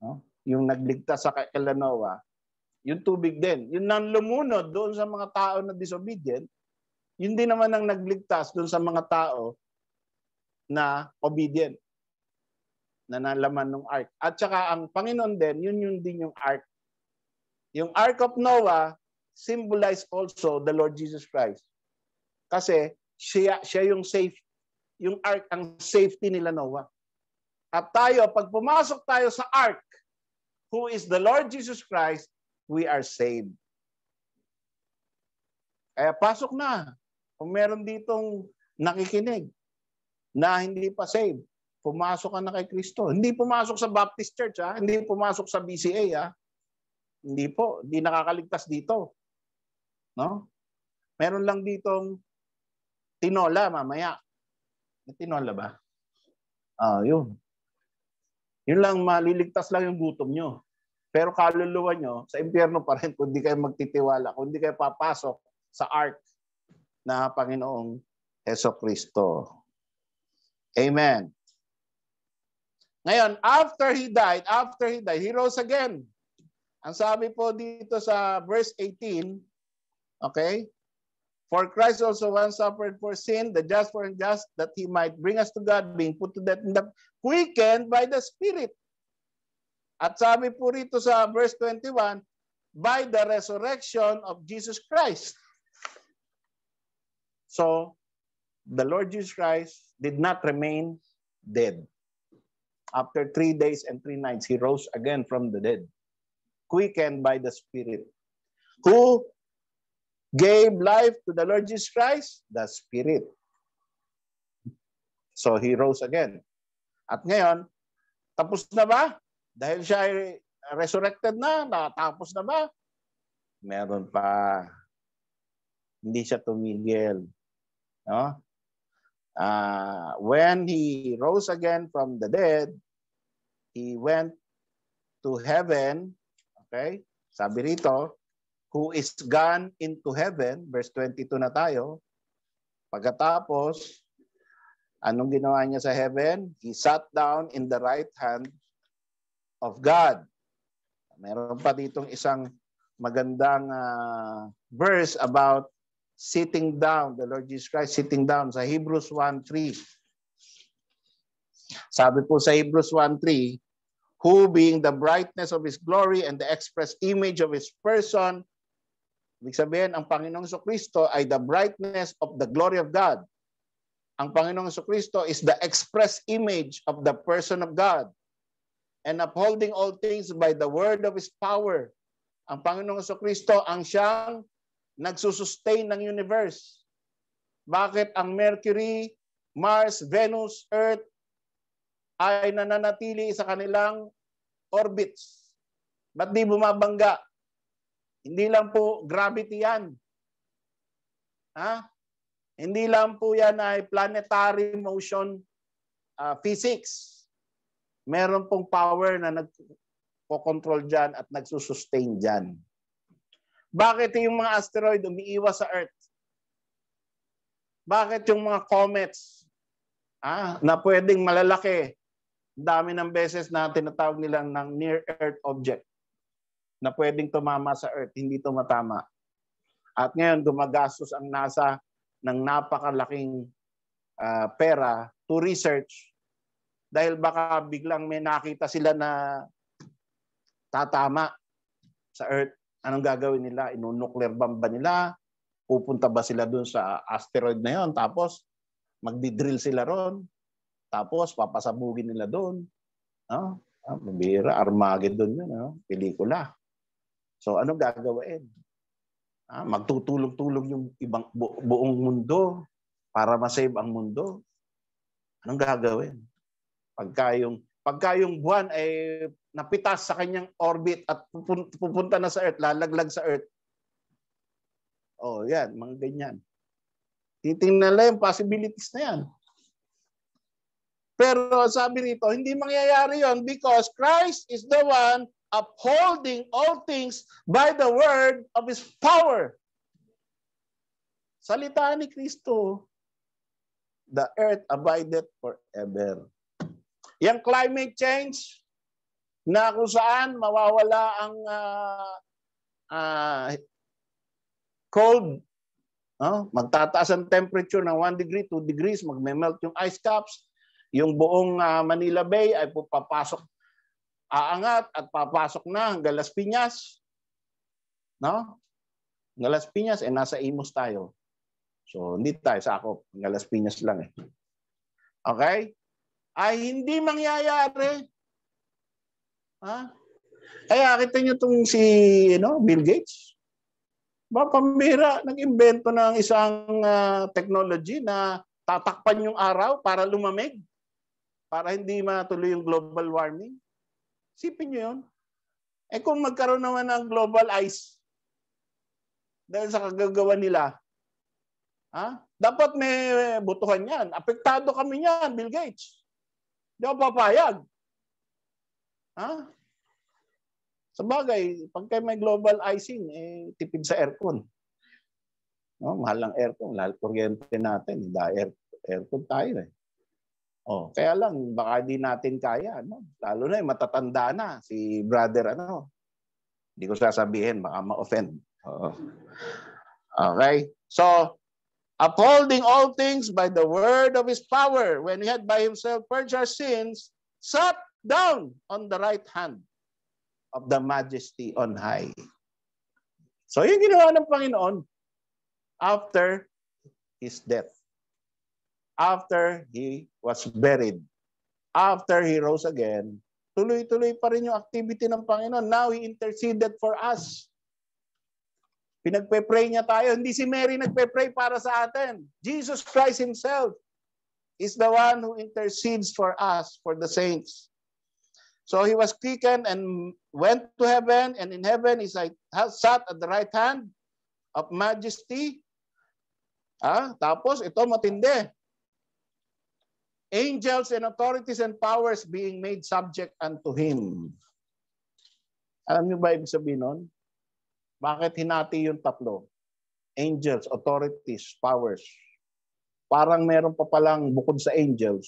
No? yung nagligtas sa Kalanoa, yung tubig din. Yung nang lumunod doon sa mga tao na disobedient, yun din naman ang nagligtas doon sa mga tao na obedient na nalaman ng ark. At saka ang Panginoon din, yun yun din yung ark. Yung ark of Noah symbolize also the Lord Jesus Christ. Kasi siya, siya yung safe, yung ark ang safety nila Noah. At tayo, pag pumasok tayo sa ark, who is the Lord Jesus Christ, we are saved. Kaya pasok na. Kung meron ditong nakikinig na hindi pa saved, pumasok ka na kay Kristo. Hindi pumasok sa Baptist Church, ha? hindi pumasok sa BCA. Ha? Hindi po, hindi nakakaligtas dito. No? Meron lang ditong tinola mamaya. Tinola ba? Ah, uh, yun. Yun lang, maliligtas lang yung gutom nyo. Pero kaluluwa nyo, sa impyerno pa rin kung di kayo magtitiwala, kung di kayo papasok sa ark na Panginoong Heso Kristo. Amen. Ngayon, after he died, after he died, he rose again. Ang sabi po dito sa verse 18, okay? For Christ also once suffered for sin, the just for unjust, that he might bring us to God, being put to death in the quickened by the Spirit. At sabi po rito sa verse 21, by the resurrection of Jesus Christ. So, the Lord Jesus Christ did not remain dead. After three days and three nights, he rose again from the dead, quickened by the Spirit, who gave life to the Lord Jesus Christ, the Spirit. So he rose again. At ngayon, tapos na ba? Dahil siya ay resurrected na, natapos na ba? Meron pa. Hindi siya tumigil. No? Uh, when he rose again from the dead, he went to heaven. Okay? Sabi rito, who is gone into heaven, verse 22 na tayo, pagkatapos, anong ginawa niya sa heaven? He sat down in the right hand of God. Meron pa ditong isang magandang uh, verse about sitting down, the Lord Jesus Christ sitting down sa Hebrews 1.3. Sabi po sa Hebrews 1.3, Who being the brightness of His glory and the express image of His person, Ibig sabihin, ang Panginoong Kristo ay the brightness of the glory of God. Ang Panginoong Kristo is the express image of the person of God and upholding all things by the word of His power. Ang Panginoong Kristo ang siyang nagsusustain ng universe. Bakit ang Mercury, Mars, Venus, Earth ay nananatili sa kanilang orbits? Ba't di bumabangga? Hindi lang po gravity yan. Ha? Hindi lang po yan ay planetary motion uh, physics. Meron pong power na nagko-control dyan at nagsusustain dyan. Bakit yung mga asteroid umiiwas sa Earth? Bakit yung mga comets ah, na pwedeng malalaki, dami ng beses na tinatawag nilang ng near-Earth object? na pwedeng tumama sa Earth, hindi tumatama. At ngayon, gumagastos ang NASA ng napakalaking uh, pera to research dahil baka biglang may nakita sila na tatama sa Earth. Anong gagawin nila? Inunuklear bomb ba nila? Pupunta ba sila dun sa asteroid na yon? Tapos magdi-drill sila ron? Tapos papasabugin nila doon? No? Ah, ah mabira, Armageddon yun. No? Ah, pelikula. So anong gagawin? Ah, magtutulong-tulong yung ibang bu- buong mundo para ma-save ang mundo. Anong gagawin? Pagka yung, pagka yung buwan ay napitas sa kanyang orbit at pupunta na sa Earth, lalaglag sa Earth. Oh, yan, mga ganyan. Titingnan lang yung possibilities na yan. Pero sabi rito, hindi mangyayari yon because Christ is the one upholding all things by the word of His power. Salita ni Kristo, the earth abideth forever. Yung climate change na kung saan mawawala ang uh, uh, cold, no? magtataas ang temperature ng 1 degree, 2 degrees, magme-melt yung ice caps, yung buong uh, Manila Bay ay papasok aangat at papasok na hanggang Las Piñas. No? Hanggang Las Piñas, eh nasa Imus tayo. So hindi tayo sa ako. Hanggang Las Piñas lang eh. Okay? Ay hindi mangyayari. Ha? Kaya kita niyo tong si you know, Bill Gates. Ba pambira, nag-imbento ng isang uh, technology na tatakpan yung araw para lumamig para hindi matuloy yung global warming. Sipin nyo yun. Eh kung magkaroon naman ng global ice dahil sa kagagawa nila, ha? dapat may butuhan yan. Apektado kami yan, Bill Gates. Hindi ako papayag. Ha? Sa bagay, pagka may global icing, eh, tipid sa aircon. No, mahal ang aircon, lalo kuryente natin, eh, da air, aircon tayo eh. Oh. Kaya lang, baka di natin kaya. No? Lalo na yung matatanda na, si brother ano. Hindi ko sasabihin, baka ma-offend. Oo. Okay? So, upholding all things by the word of his power, when he had by himself purged our sins, sat down on the right hand of the majesty on high. So, yung ginawa ng Panginoon after his death after he was buried. After he rose again, tuloy-tuloy pa rin yung activity ng Panginoon. Now he interceded for us. Pinagpe-pray niya tayo. Hindi si Mary nagpe-pray para sa atin. Jesus Christ himself is the one who intercedes for us, for the saints. So he was taken and went to heaven, and in heaven he sat at the right hand of majesty. Ah, tapos ito matindi angels and authorities and powers being made subject unto Him. Alam niyo ba ibig sabihin nun? Bakit hinati yung tatlo? Angels, authorities, powers. Parang meron pa palang bukod sa angels,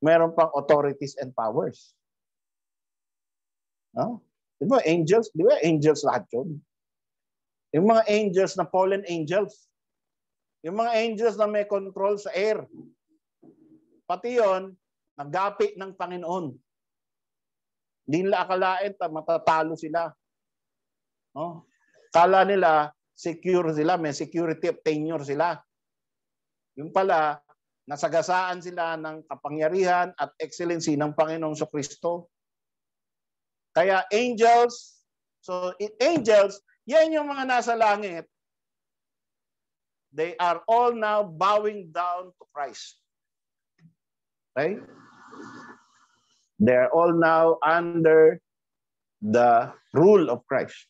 meron pang authorities and powers. No? Di ba angels? Di ba angels lahat yun? Yung mga angels na fallen angels. Yung mga angels na may control sa air. Pati yon nagapi ng Panginoon. Hindi nila akalain ta matatalo sila. No? Kala nila secure sila, may security of tenure sila. Yung pala, nasagasaan sila ng kapangyarihan at excellency ng Panginoong So Kristo. Kaya angels, so angels, yan yung mga nasa langit, they are all now bowing down to Christ. Okay? are all now under the rule of Christ.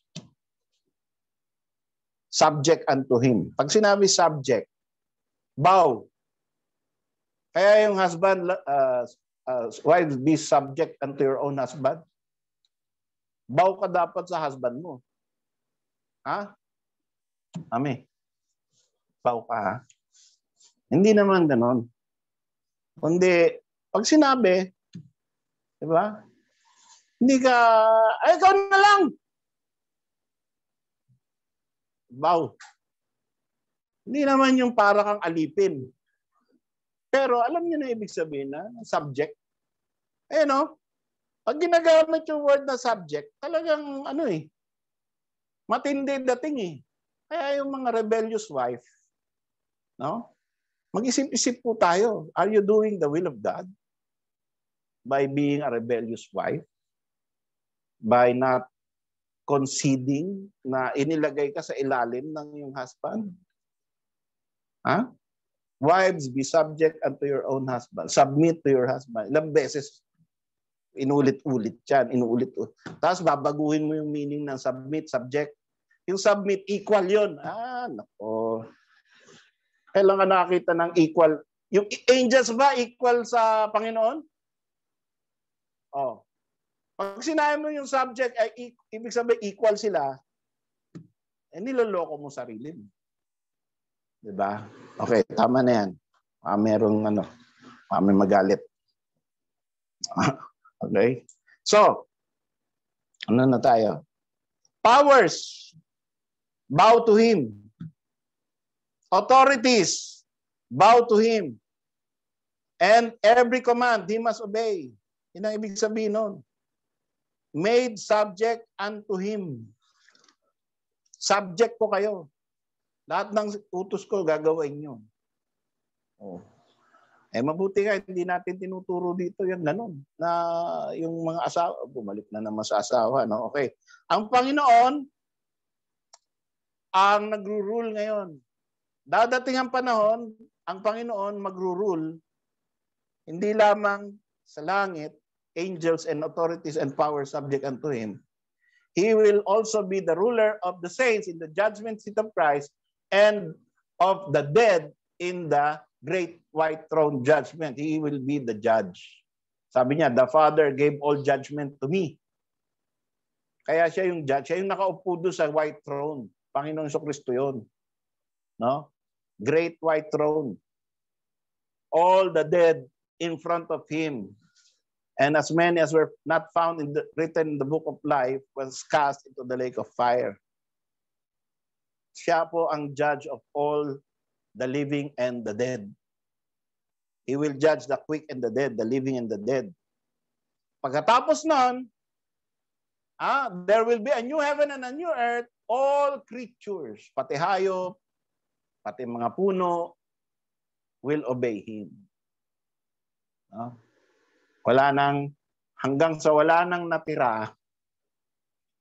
Subject unto Him. Pag sinabi subject, bow. Kaya yung husband, uh, uh, wife, be subject unto your own husband. Bow ka dapat sa husband mo. Ha? Ami. Bow ka ha? Hindi naman ganon. Kundi, pag sinabi, di ba? Hindi ka, ay, ikaw na lang! Wow. Hindi naman yung para kang alipin. Pero alam niyo na ibig sabihin na subject. Eh oh. no? Pag ginagamit yung word na subject, talagang ano eh, matindi dating eh. Kaya yung mga rebellious wife, no? Mag-isip-isip po tayo. Are you doing the will of God? By being a rebellious wife? By not conceding na inilagay ka sa ilalim ng iyong husband? Ha? Huh? Wives, be subject unto your own husband. Submit to your husband. Ilang beses inulit-ulit yan, inuulit-ulit. Tapos babaguhin mo yung meaning ng submit, subject. Yung submit, equal yon Ah, nako kailangan nakakita ng equal. Yung angels ba equal sa Panginoon? Oh. Pag sinabi mo yung subject, ay, ibig sabihin equal sila, eh niloloko mo sarili mo. Di ba? Okay, tama na yan. Ah, merong ano, ah, may magalit. okay? So, ano na tayo? Powers, bow to Him. Authorities bow to him. And every command he must obey. Yun ang ibig sabihin nun. Made subject unto him. Subject ko kayo. Lahat ng utos ko gagawin nyo. Oh. Eh mabuti nga hindi natin tinuturo dito yung ganun na yung mga asawa bumalik na naman sa asawa no okay. Ang Panginoon ang nagro rule ngayon Dadating ang panahon, ang Panginoon magrurule hindi lamang sa langit, angels and authorities and power subject unto Him. He will also be the ruler of the saints in the judgment seat of Christ and of the dead in the great white throne judgment. He will be the judge. Sabi niya, the Father gave all judgment to me. Kaya siya yung judge. Siya yung nakaupo doon sa white throne. Panginoon Kristo yun. No? great white throne, all the dead in front of him, and as many as were not found in the, written in the book of life was cast into the lake of fire. Siya po ang judge of all the living and the dead. He will judge the quick and the dead, the living and the dead. Pagkatapos nun, ah, there will be a new heaven and a new earth. All creatures, pati hayop, pati mga puno, will obey Him. No? Wala nang, hanggang sa wala nang natira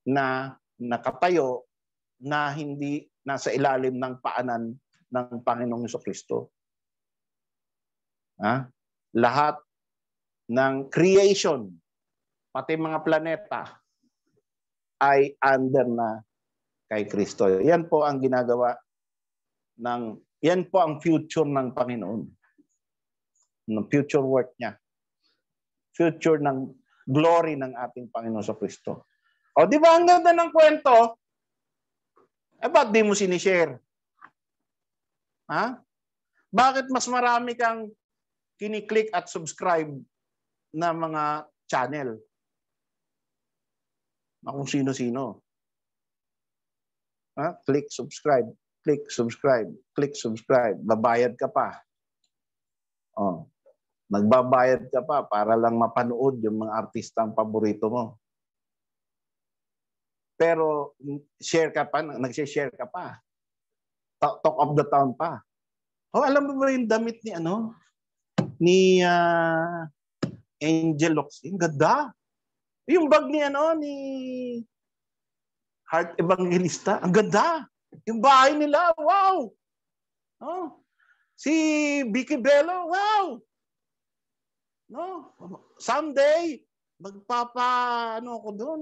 na nakatayo na hindi nasa ilalim ng paanan ng Panginoong Kristo. Ha? Lahat ng creation, pati mga planeta, ay under na kay Kristo. Yan po ang ginagawa ng yan po ang future ng Panginoon. Ng future work niya. Future ng glory ng ating Panginoon sa Kristo. O di ba ang ganda ng kwento? Eh ba't di mo sinishare? Ha? Bakit mas marami kang kiniklik at subscribe na mga channel? Na kung sino-sino. Ha? Click, subscribe click subscribe, click subscribe, babayad ka pa. Oh. Nagbabayad ka pa para lang mapanood yung mga artistang paborito mo. Pero share ka pa, nag-share ka pa. Talk of the town pa. Oh, alam mo ba yung damit ni ano? Ni uh, Angel Locsin. Ganda. Yung bag ni ano, ni Heart Evangelista. Ang ganda. Yung bahay nila, wow! No? Si Vicky Bello, wow! No? Someday, magpapa, ano ako doon,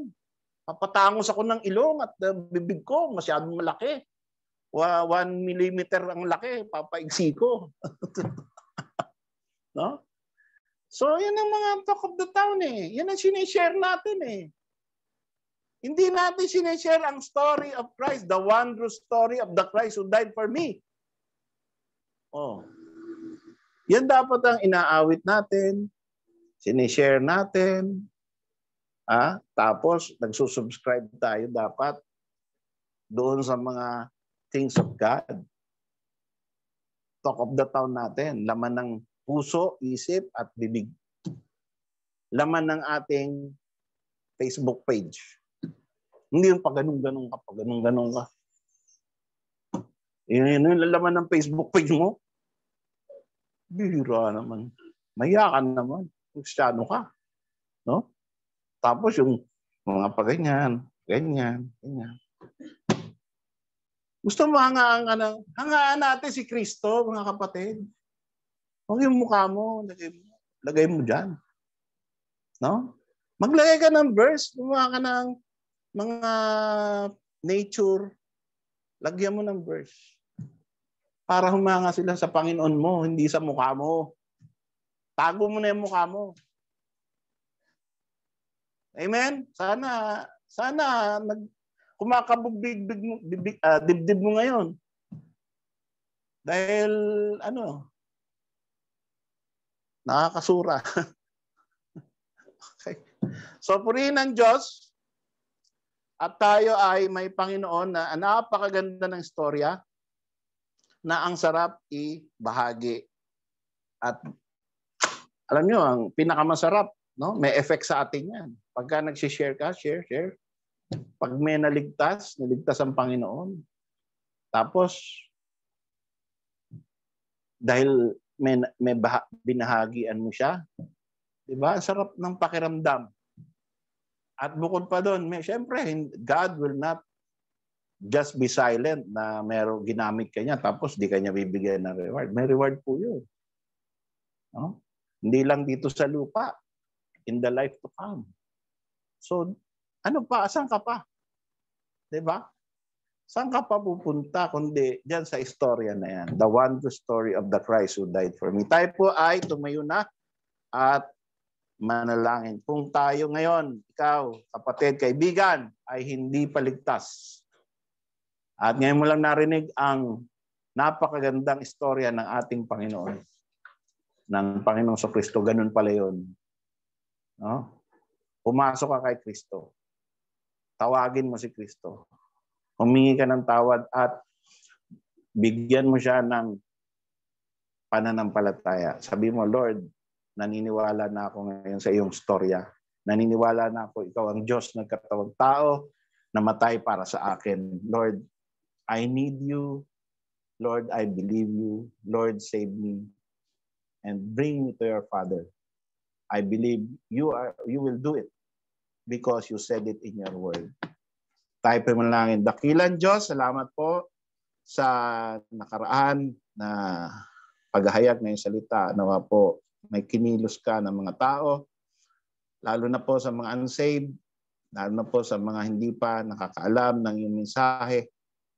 papatangos ako ng ilong at uh, bibig ko, masyadong malaki. Wa, one millimeter ang laki, papaigsi ko. no? So, yan ang mga talk of the town eh. Yan ang sinishare natin eh. Hindi natin sineshare ang story of Christ, the wondrous story of the Christ who died for me. Oh. Yan dapat ang inaawit natin, sinishare natin, ah, tapos nagsusubscribe tayo dapat doon sa mga things of God. Talk of the town natin, laman ng puso, isip at bibig. Laman ng ating Facebook page. Hindi yung pag ganun ganong ka, pag ganong ganun ka. Yun, yun, yung lalaman ng Facebook page mo. Bihira naman. Maya ka naman. Kristyano ka. No? Tapos yung mga paganyan, ganyan, ganyan. Gusto mo hangaan ka ng, hangaan natin si Kristo, mga kapatid. Huwag yung mukha mo, lagay mo, lagay mo dyan. No? Maglagay ka ng verse, gumawa ka ng mga nature, lagyan mo ng verse. Para humanga sila sa Panginoon mo, hindi sa mukha mo. Tago mo na yung mukha mo. Amen? Sana, sana nag, kumakabugbig mo, bibig, uh, dibdib mo ngayon. Dahil ano, nakakasura. okay. So purihin ang Diyos at tayo ay may Panginoon na napakaganda ng istorya na ang sarap ibahagi. At alam nyo, ang pinakamasarap, no? may effect sa atin yan. Pagka nagsishare ka, share, share. Pag may naligtas, naligtas ang Panginoon. Tapos, dahil may, may binahagi, binahagian mo siya, di ba? Ang sarap ng pakiramdam. At bukod pa doon, may, syempre, God will not just be silent na meron ginamit ka niya tapos di kanya bibigyan ng reward. May reward po yun. No? Hindi lang dito sa lupa. In the life to come. So, ano pa? Asan ka pa? ba? Diba? Saan ka pa pupunta kundi dyan sa istorya na yan. The wondrous story of the Christ who died for me. Tayo po ay tumayo na at manalangin. Kung tayo ngayon, ikaw, kapatid, kaibigan, ay hindi paligtas. At ngayon mo lang narinig ang napakagandang istorya ng ating Panginoon. Ng Panginoong So Kristo, ganun pala yun. No? Pumasok ka kay Kristo. Tawagin mo si Kristo. Humingi ka ng tawad at bigyan mo siya ng pananampalataya. Sabi mo, Lord, naniniwala na ako ngayon sa iyong storya. Naniniwala na ako, ikaw ang Diyos, nagkatawang tao, namatay para sa akin. Lord, I need you. Lord, I believe you. Lord, save me and bring me to your Father. I believe you are you will do it because you said it in your word. Tayo po manalangin. Dakilan Diyos, salamat po sa nakaraan na paghahayag ng salita. Nawa ano po may kinilos ka ng mga tao, lalo na po sa mga unsaved, lalo na po sa mga hindi pa nakakaalam ng iyong mensahe.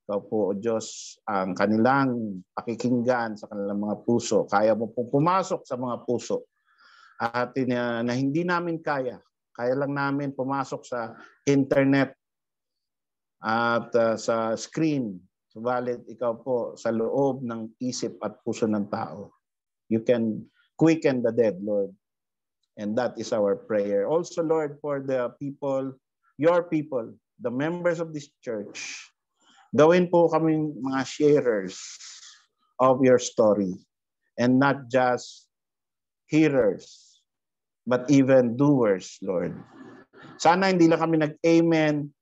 Ikaw po, O Diyos, ang kanilang pakikinggan sa kanilang mga puso. Kaya mo po pumasok sa mga puso at na, na hindi namin kaya. Kaya lang namin pumasok sa internet at uh, sa screen. Subalit ikaw po sa loob ng isip at puso ng tao. You can quicken the dead, Lord. And that is our prayer. Also, Lord, for the people, your people, the members of this church, gawin po kaming mga sharers of your story and not just hearers, but even doers, Lord. Sana hindi lang kami nag-amen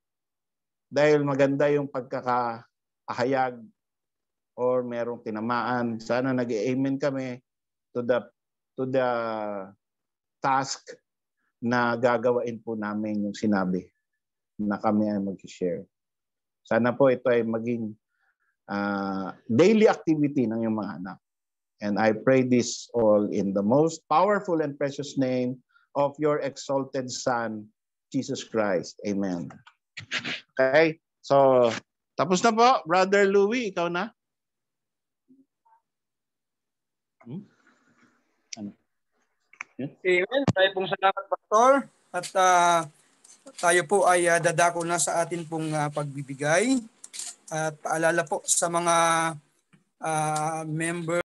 dahil maganda yung pagkakahayag or merong tinamaan. Sana nag-amen kami to the to the task na gagawain po namin yung sinabi na kami ay mag-share. Sana po ito ay maging uh, daily activity ng iyong mga anak. And I pray this all in the most powerful and precious name of your exalted Son, Jesus Christ. Amen. Okay? So, tapos na po, Brother Louie, ikaw na. Amen. Tayo pong salamat, Pastor. At uh, tayo po ay uh, dadako na sa atin pong uh, pagbibigay. At paalala po sa mga uh, member